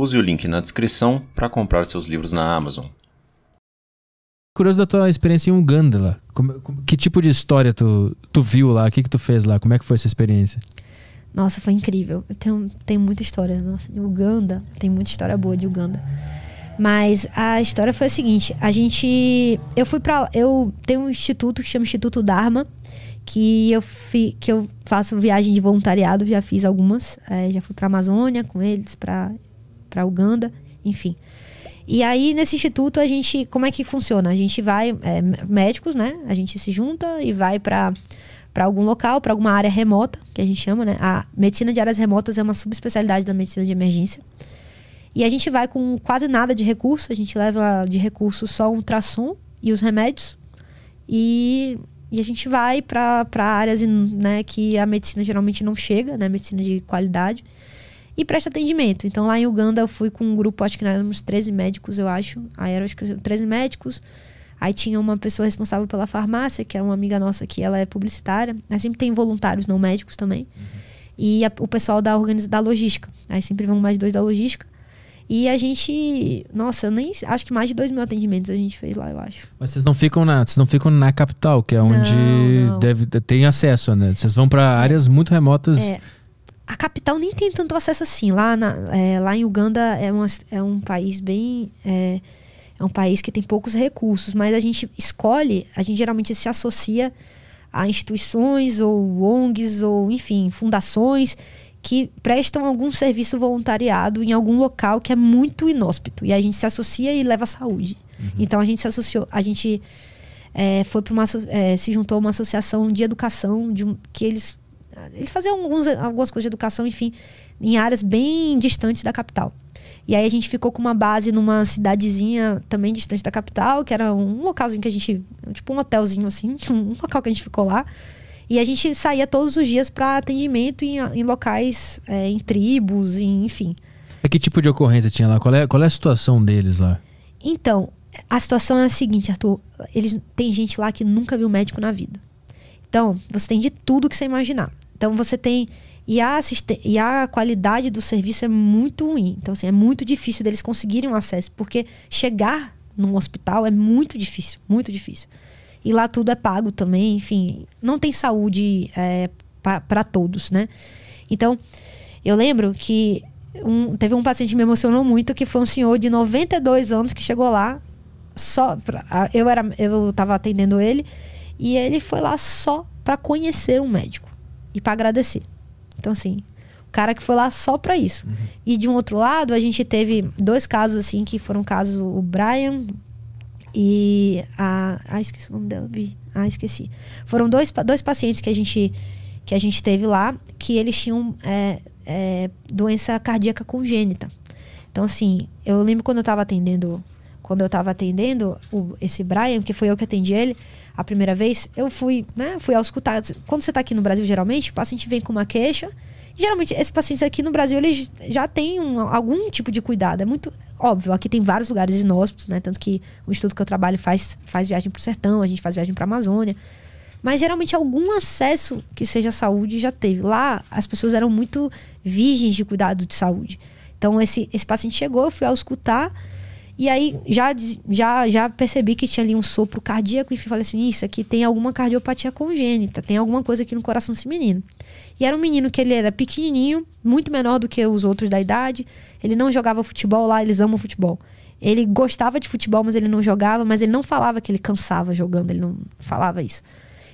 Use o link na descrição para comprar seus livros na Amazon. Curioso da tua experiência em Uganda lá. Como, que tipo de história tu, tu viu lá? O que, que tu fez lá? Como é que foi essa experiência? Nossa, foi incrível. Eu tenho, tenho muita história. Nossa, em Uganda, tem muita história boa de Uganda. Mas a história foi a seguinte: a gente. Eu fui pra. Eu tenho um instituto que chama Instituto Dharma, que eu, fi, que eu faço viagem de voluntariado, já fiz algumas. É, já fui pra Amazônia com eles, pra para Uganda, enfim. E aí, nesse instituto, a gente. Como é que funciona? A gente vai. É, médicos, né? A gente se junta e vai para para algum local, para alguma área remota, que a gente chama, né? A medicina de áreas remotas é uma subespecialidade da medicina de emergência. E a gente vai com quase nada de recurso, a gente leva de recurso só um ultrassom e os remédios. E, e a gente vai para áreas né, que a medicina geralmente não chega, né? Medicina de qualidade e presta atendimento. Então lá em Uganda eu fui com um grupo, acho que nós éramos 13 médicos, eu acho. Aí eram acho que 13 médicos. Aí tinha uma pessoa responsável pela farmácia, que é uma amiga nossa que ela é publicitária. Aí sempre tem voluntários não médicos também. Uhum. E a, o pessoal da organiza, da logística. Aí sempre vão mais dois da logística. E a gente, nossa, eu nem acho que mais de dois mil atendimentos a gente fez lá, eu acho. Mas vocês não ficam na, vocês não ficam na capital, que é onde não, não. deve tem acesso, né? Vocês vão para áreas muito remotas. É a capital nem tem tanto acesso assim. Lá, na, é, lá em Uganda é, uma, é um país bem. É, é um país que tem poucos recursos, mas a gente escolhe, a gente geralmente se associa a instituições ou ONGs ou, enfim, fundações que prestam algum serviço voluntariado em algum local que é muito inóspito. E a gente se associa e leva saúde. Uhum. Então a gente se associou, a gente é, foi para uma é, se juntou a uma associação de educação de um, que eles eles faziam alguns, algumas coisas de educação, enfim, em áreas bem distantes da capital. E aí a gente ficou com uma base numa cidadezinha também distante da capital, que era um localzinho que a gente. Tipo um hotelzinho assim, um local que a gente ficou lá. E a gente saía todos os dias para atendimento em, em locais, é, em tribos, em, enfim. E é que tipo de ocorrência tinha lá? Qual é, qual é a situação deles lá? Então, a situação é a seguinte, Arthur. Eles, tem gente lá que nunca viu médico na vida. Então, você tem de tudo que você imaginar. Então você tem. E a, e a qualidade do serviço é muito ruim. Então, assim, é muito difícil deles conseguirem um acesso, porque chegar num hospital é muito difícil, muito difícil. E lá tudo é pago também, enfim, não tem saúde é, para todos, né? Então, eu lembro que um, teve um paciente que me emocionou muito, que foi um senhor de 92 anos que chegou lá só pra, eu era eu estava atendendo ele e ele foi lá só para conhecer um médico e para agradecer. Então, assim, o cara que foi lá só para isso. Uhum. E de um outro lado, a gente teve dois casos, assim, que foram casos, o Brian e a. Ai, ah, esqueci o nome dela, vi. Ah, esqueci. Foram dois, dois pacientes que a gente que a gente teve lá, que eles tinham é, é, doença cardíaca congênita. Então, assim, eu lembro quando eu estava atendendo quando eu estava atendendo o, esse Brian, que foi eu que atendi ele a primeira vez, eu fui, né, fui auscultar. Quando você está aqui no Brasil, geralmente, o paciente vem com uma queixa. Geralmente, esses pacientes aqui no Brasil, eles já têm um, algum tipo de cuidado. É muito óbvio. Aqui tem vários lugares inóspitos, né? Tanto que o estudo que eu trabalho faz, faz viagem para o sertão, a gente faz viagem para a Amazônia. Mas geralmente algum acesso que seja saúde já teve. Lá, as pessoas eram muito virgens de cuidado de saúde. Então, esse, esse paciente chegou, eu fui auscultar. escutar e aí já, já, já percebi que tinha ali um sopro cardíaco, enfim, falei assim: isso aqui tem alguma cardiopatia congênita, tem alguma coisa aqui no coração desse menino. E era um menino que ele era pequenininho, muito menor do que os outros da idade, ele não jogava futebol lá, eles amam futebol. Ele gostava de futebol, mas ele não jogava, mas ele não falava que ele cansava jogando, ele não falava isso.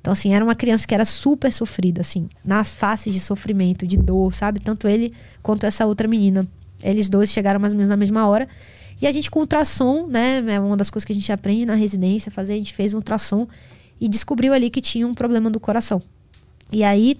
Então, assim, era uma criança que era super sofrida, assim, nas faces de sofrimento, de dor, sabe? Tanto ele quanto essa outra menina. Eles dois chegaram mais ou menos na mesma hora. E a gente com ultrassom, né? É uma das coisas que a gente aprende na residência fazer. A gente fez um ultrassom e descobriu ali que tinha um problema do coração. E aí,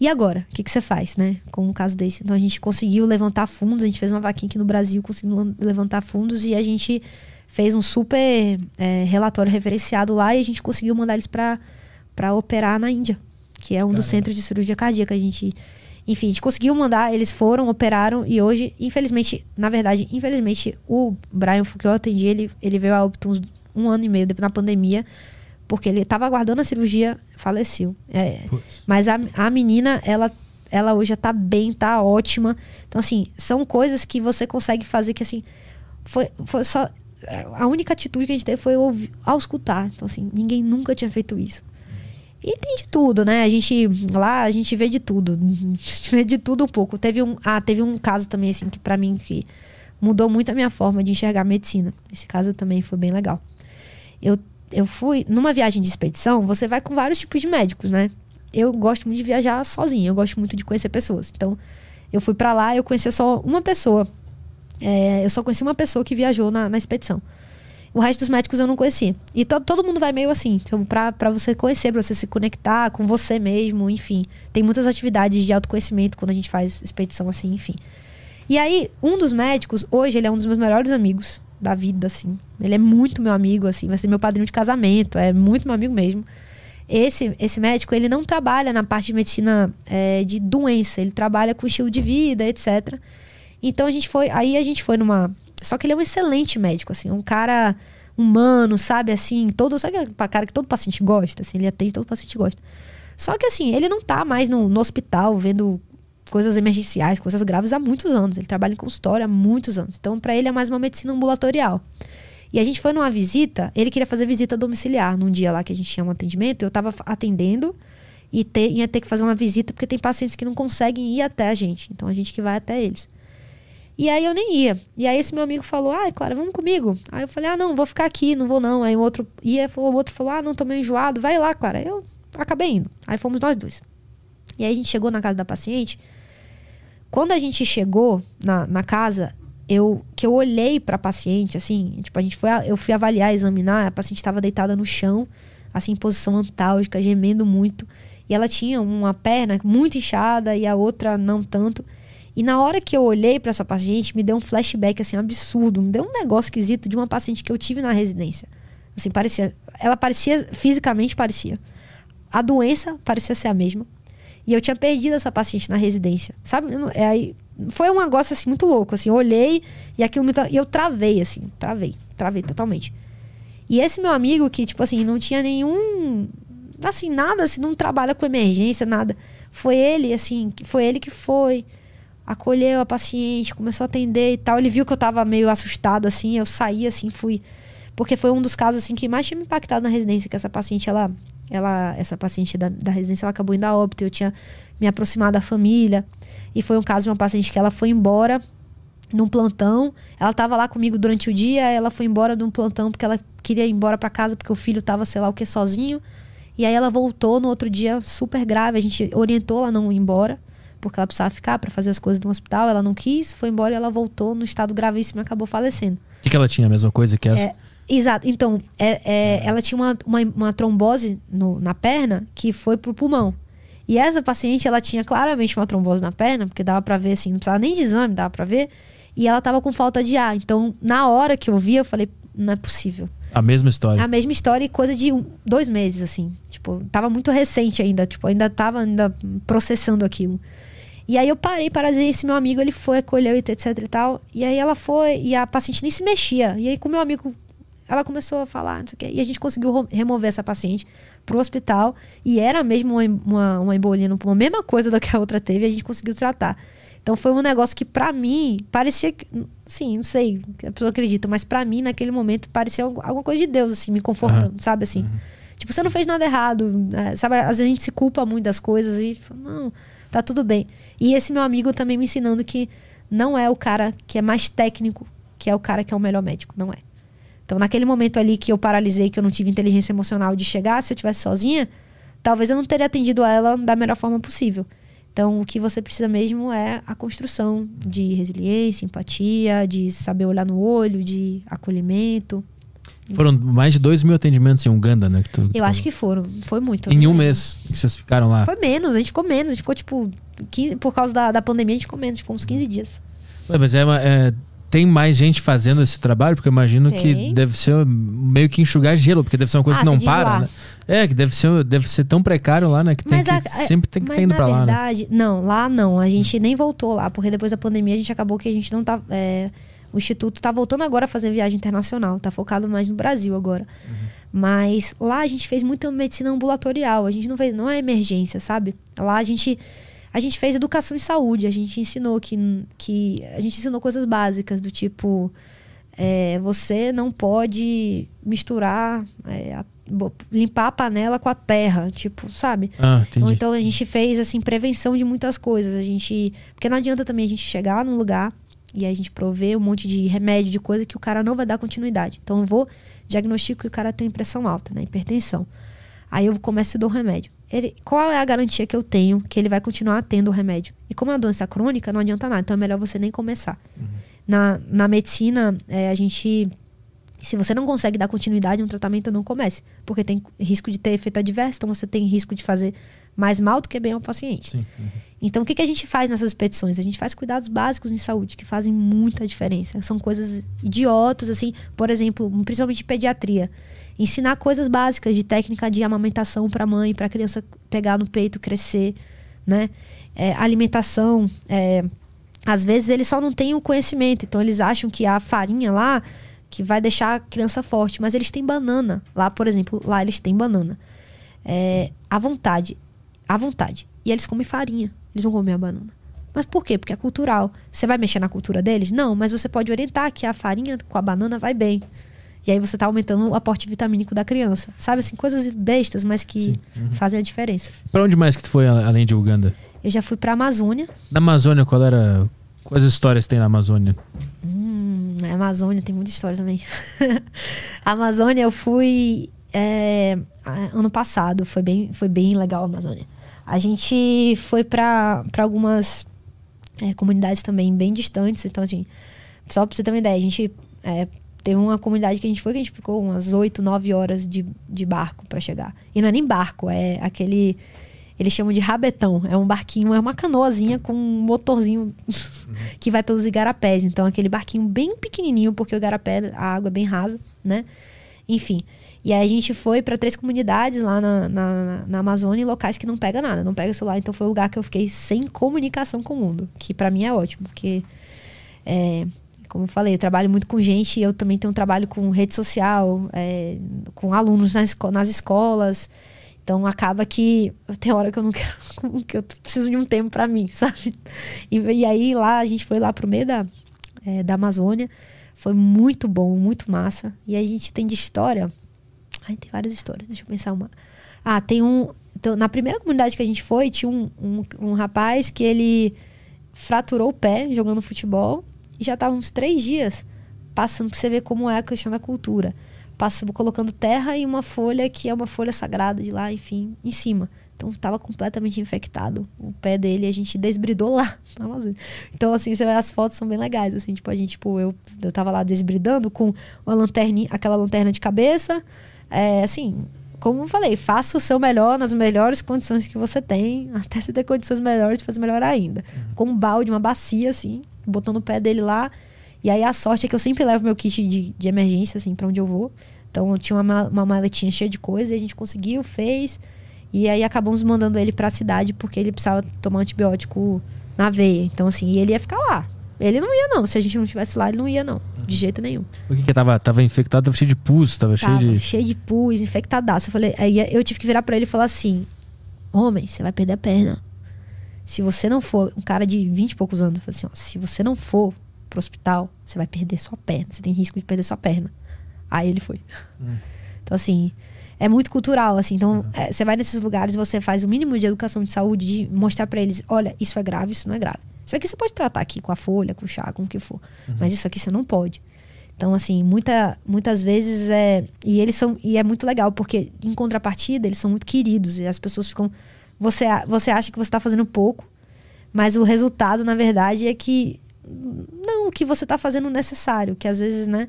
e agora? O que, que você faz, né? Com um caso desse. Então a gente conseguiu levantar fundos, a gente fez uma vaquinha aqui no Brasil, conseguiu levantar fundos e a gente fez um super é, relatório referenciado lá e a gente conseguiu mandar eles para operar na Índia, que é um Caramba. dos centros de cirurgia cardíaca. A gente enfim, a gente conseguiu mandar, eles foram, operaram e hoje, infelizmente, na verdade, infelizmente, o Brian que eu atendi, ele, ele veio a óbito uns um ano e meio depois na pandemia, porque ele estava aguardando a cirurgia, faleceu. É, mas a, a menina, ela ela hoje já tá bem, tá ótima. Então, assim, são coisas que você consegue fazer que, assim, foi, foi só. É, a única atitude que a gente teve foi ouvir, auscultar. Então, assim, ninguém nunca tinha feito isso. E tem de tudo, né? A gente lá, a gente vê de tudo. A gente vê de tudo um pouco. Teve um, ah, teve um caso também assim que para mim que mudou muito a minha forma de enxergar a medicina. Esse caso também foi bem legal. Eu eu fui numa viagem de expedição, você vai com vários tipos de médicos, né? Eu gosto muito de viajar sozinho. eu gosto muito de conhecer pessoas. Então, eu fui para lá, eu conheci só uma pessoa. É, eu só conheci uma pessoa que viajou na, na expedição. O resto dos médicos eu não conheci. E to todo mundo vai meio assim, então, pra, pra você conhecer, pra você se conectar com você mesmo, enfim. Tem muitas atividades de autoconhecimento quando a gente faz expedição assim, enfim. E aí, um dos médicos, hoje ele é um dos meus melhores amigos da vida, assim. Ele é muito meu amigo, assim, vai ser meu padrinho de casamento, é muito meu amigo mesmo. Esse, esse médico, ele não trabalha na parte de medicina é, de doença, ele trabalha com estilo de vida, etc. Então a gente foi, aí a gente foi numa só que ele é um excelente médico, assim, um cara humano, sabe, assim, todo, sabe aquele cara que todo paciente gosta, assim, ele atende, todo paciente gosta. Só que, assim, ele não tá mais no, no hospital vendo coisas emergenciais, coisas graves há muitos anos. Ele trabalha em consultório há muitos anos. Então, para ele é mais uma medicina ambulatorial. E a gente foi numa visita, ele queria fazer visita domiciliar num dia lá que a gente tinha um atendimento, eu tava atendendo e ia ter que fazer uma visita porque tem pacientes que não conseguem ir até a gente, então a gente que vai até eles. E aí eu nem ia. E aí esse meu amigo falou, ah, Clara, vamos comigo. Aí eu falei, ah, não, vou ficar aqui, não vou não. Aí o outro ia, o outro falou, ah, não, tô meio enjoado, vai lá, Clara. Eu acabei indo. Aí fomos nós dois. E aí a gente chegou na casa da paciente. Quando a gente chegou na, na casa, eu que eu olhei pra paciente, assim, tipo, a gente foi, eu fui avaliar, examinar, a paciente estava deitada no chão, assim, em posição antálgica, gemendo muito. E ela tinha uma perna muito inchada e a outra não tanto. E na hora que eu olhei para essa paciente, me deu um flashback assim absurdo, me deu um negócio esquisito de uma paciente que eu tive na residência. Assim, parecia, ela parecia fisicamente parecia. A doença parecia ser a mesma. E eu tinha perdido essa paciente na residência. Sabe? É aí foi um negócio assim muito louco, assim, eu olhei e aquilo me e eu travei assim, travei, travei totalmente. E esse meu amigo que tipo assim, não tinha nenhum assim nada, assim, não trabalha com emergência, nada. Foi ele assim, foi ele que foi acolheu a paciente, começou a atender e tal. Ele viu que eu tava meio assustada, assim, eu saí, assim, fui... Porque foi um dos casos, assim, que mais tinha me impactado na residência, que essa paciente, ela... ela essa paciente da, da residência, ela acabou indo a óbito, eu tinha me aproximado da família. E foi um caso de uma paciente que ela foi embora num plantão. Ela tava lá comigo durante o dia, ela foi embora de um plantão porque ela queria ir embora para casa porque o filho tava, sei lá o que, sozinho. E aí ela voltou no outro dia super grave, a gente orientou ela não ir embora porque ela precisava ficar para fazer as coisas do hospital, ela não quis, foi embora e ela voltou no estado gravíssimo e acabou falecendo. O que, que ela tinha? A mesma coisa que essa? É, exato. Então, é, é, é. ela tinha uma, uma, uma trombose no, na perna que foi pro pulmão. E essa paciente, ela tinha claramente uma trombose na perna, porque dava para ver assim, não precisava nem de exame, dava para ver. E ela tava com falta de ar. Então, na hora que eu vi, eu falei, não é possível. A mesma história. A mesma história e coisa de um, dois meses, assim. Tipo, tava muito recente ainda. Tipo, ainda tava ainda processando aquilo. E aí eu parei para dizer, esse meu amigo, ele foi, acolheu, etc e tal. E aí ela foi, e a paciente nem se mexia. E aí com o meu amigo, ela começou a falar, não sei o quê. E a gente conseguiu remover essa paciente pro hospital. E era mesmo uma, uma, uma embolia no pulmão, mesma coisa da que a outra teve, e a gente conseguiu tratar. Então foi um negócio que para mim parecia, sim, não sei, a pessoa acredita, mas para mim naquele momento parecia alguma coisa de Deus assim, me confortando, uhum. sabe assim. Uhum. Tipo, você não fez nada errado, né? sabe? Às vezes a gente se culpa muito das coisas e fala, não, tá tudo bem. E esse meu amigo também me ensinando que não é o cara que é mais técnico, que é o cara que é o melhor médico, não é. Então, naquele momento ali que eu paralisei, que eu não tive inteligência emocional de chegar, se eu tivesse sozinha, talvez eu não teria atendido a ela da melhor forma possível. Então, o que você precisa mesmo é a construção de resiliência, empatia, de saber olhar no olho, de acolhimento. Foram mais de 2 mil atendimentos em Uganda, né? Que tu, que eu tu... acho que foram. Foi muito. Em um né? mês que vocês ficaram lá? Foi menos, a gente ficou menos. A gente ficou tipo. 15, por causa da, da pandemia, a gente ficou menos, ficou uns 15 hum. dias. Ué, mas é, uma, é, tem mais gente fazendo esse trabalho? Porque eu imagino tem. que deve ser meio que enxugar gelo, porque deve ser uma coisa ah, que não para. Né? É, que deve ser, deve ser tão precário lá, né? Que, tem a, que sempre tem que estar tá indo pra verdade, lá. Mas né? na verdade, não, lá não. A gente nem voltou lá, porque depois da pandemia a gente acabou que a gente não tá. É, o Instituto está voltando agora a fazer viagem internacional, está focado mais no Brasil agora. Uhum. Mas lá a gente fez muita medicina ambulatorial, a gente não fez, não é emergência, sabe? Lá a gente a gente fez educação e saúde, a gente ensinou que, que a gente ensinou coisas básicas do tipo é, você não pode misturar é, a, limpar a panela com a terra, tipo, sabe? Ah, Ou então a gente fez assim prevenção de muitas coisas, a gente porque não adianta também a gente chegar num lugar e aí a gente provê um monte de remédio, de coisa que o cara não vai dar continuidade. Então eu vou, diagnostico que o cara tem pressão alta, né? Hipertensão. Aí eu começo e dou o remédio. Ele, qual é a garantia que eu tenho que ele vai continuar tendo o remédio? E como é uma doença crônica, não adianta nada. Então é melhor você nem começar. Uhum. Na, na medicina, é, a gente se você não consegue dar continuidade a um tratamento, não comece. Porque tem risco de ter efeito adverso, então você tem risco de fazer mais mal do que bem ao paciente. Uhum. Então, o que, que a gente faz nessas petições? A gente faz cuidados básicos em saúde, que fazem muita diferença. São coisas idiotas, assim, por exemplo, principalmente pediatria. Ensinar coisas básicas de técnica de amamentação para a mãe, para a criança pegar no peito, crescer, né? É, alimentação. É, às vezes eles só não têm o conhecimento, então eles acham que a farinha lá que vai deixar a criança forte. Mas eles têm banana. Lá, por exemplo, lá eles têm banana. É, à vontade. À vontade. E eles comem farinha. Eles não comem a banana. Mas por quê? Porque é cultural. Você vai mexer na cultura deles? Não, mas você pode orientar que a farinha com a banana vai bem. E aí você está aumentando o aporte vitamínico da criança. Sabe assim, coisas bestas, mas que uhum. fazem a diferença. Para onde mais que tu foi além de Uganda? Eu já fui para Amazônia. Na Amazônia, qual era quais histórias tem na Amazônia? Hum. Amazônia tem muita história também. a Amazônia eu fui é, ano passado, foi bem, foi bem legal a Amazônia. A gente foi para algumas é, comunidades também bem distantes, então assim, só pra você ter uma ideia, a gente é, teve uma comunidade que a gente foi que a gente ficou umas 8, 9 horas de, de barco para chegar. E não é nem barco, é aquele eles chamam de rabetão. É um barquinho, é uma canoazinha com um motorzinho que vai pelos igarapés. Então, aquele barquinho bem pequenininho, porque o igarapé, a água é bem rasa, né? Enfim. E aí a gente foi para três comunidades lá na, na, na Amazônia e locais que não pega nada, não pega celular. Então, foi o lugar que eu fiquei sem comunicação com o mundo, que para mim é ótimo, porque... É, como eu falei, eu trabalho muito com gente e eu também tenho um trabalho com rede social, é, com alunos nas, nas escolas. Então acaba que tem hora que eu não quero, que eu preciso de um tempo para mim, sabe? E, e, aí lá a gente foi lá pro meio da, é, da Amazônia, foi muito bom, muito massa. E aí a gente tem de história, ai tem várias histórias, deixa eu pensar uma. Ah, tem um, então, na primeira comunidade que a gente foi tinha um, um, um rapaz que ele fraturou o pé jogando futebol e já tava uns três dias passando para você ver como é a questão da cultura passo colocando terra e uma folha que é uma folha sagrada de lá, enfim, em cima. Então estava completamente infectado o pé dele, a gente desbridou lá na Amazônia. Então assim, você as fotos são bem legais, assim, tipo a gente, tipo, eu eu tava lá desbridando com uma lanterna, aquela lanterna de cabeça, é, assim, como eu falei, faça o seu melhor nas melhores condições que você tem, até se ter condições melhores, fazer melhor ainda. Uhum. Com um balde, uma bacia assim, botando o pé dele lá e aí a sorte é que eu sempre levo meu kit de, de emergência, assim, para onde eu vou. Então eu tinha uma, uma maletinha cheia de coisa, e a gente conseguiu, fez. E aí acabamos mandando ele para a cidade porque ele precisava tomar antibiótico na veia. Então, assim, ele ia ficar lá. Ele não ia, não. Se a gente não tivesse lá, ele não ia, não. De uhum. jeito nenhum. O que que tava? Tava infectado, tava cheio de pus, tava, tava cheio de... cheio de pus, infectadaço. Eu falei... Aí eu tive que virar para ele e falar assim... Homem, você vai perder a perna. Se você não for... Um cara de 20 e poucos anos. Eu falei assim, ó, Se você não for pro hospital, você vai perder sua perna, você tem risco de perder sua perna. Aí ele foi. Hum. Então, assim, é muito cultural, assim. Então, uhum. é, você vai nesses lugares, você faz o mínimo de educação de saúde, de mostrar para eles: olha, isso é grave, isso não é grave. Isso aqui você pode tratar aqui com a folha, com o chá, com o que for. Uhum. Mas isso aqui você não pode. Então, assim, muita, muitas vezes é. E eles são. E é muito legal, porque em contrapartida, eles são muito queridos. E as pessoas ficam. Você, você acha que você está fazendo pouco, mas o resultado, na verdade, é que não o que você está fazendo necessário, que às vezes, né?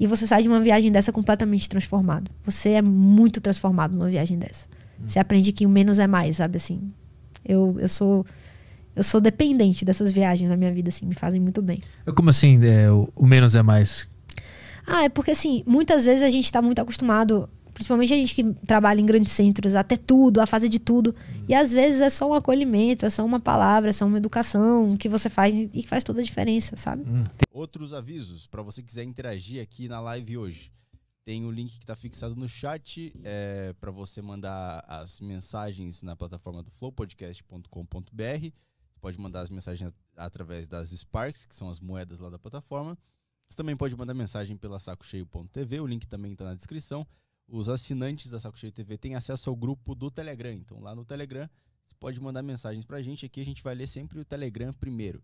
E você sai de uma viagem dessa completamente transformado. Você é muito transformado numa viagem dessa. Hum. Você aprende que o menos é mais, sabe assim? Eu, eu sou eu sou dependente dessas viagens na minha vida, assim, me fazem muito bem. É como assim, é, o, o menos é mais? Ah, é porque assim, muitas vezes a gente está muito acostumado principalmente a gente que trabalha em grandes centros, até tudo, a fase de tudo. E às vezes é só um acolhimento, é só uma palavra, é só uma educação que você faz e que faz toda a diferença, sabe? Hum, Outros avisos, para você quiser interagir aqui na live hoje. Tem o link que está fixado no chat é, para você mandar as mensagens na plataforma do flowpodcast.com.br. Pode mandar as mensagens através das Sparks, que são as moedas lá da plataforma. Você também pode mandar mensagem pela sacocheio.tv, o link também está na descrição os assinantes da Saco Cheio TV têm acesso ao grupo do Telegram. Então lá no Telegram você pode mandar mensagens para a gente. Aqui a gente vai ler sempre o Telegram primeiro.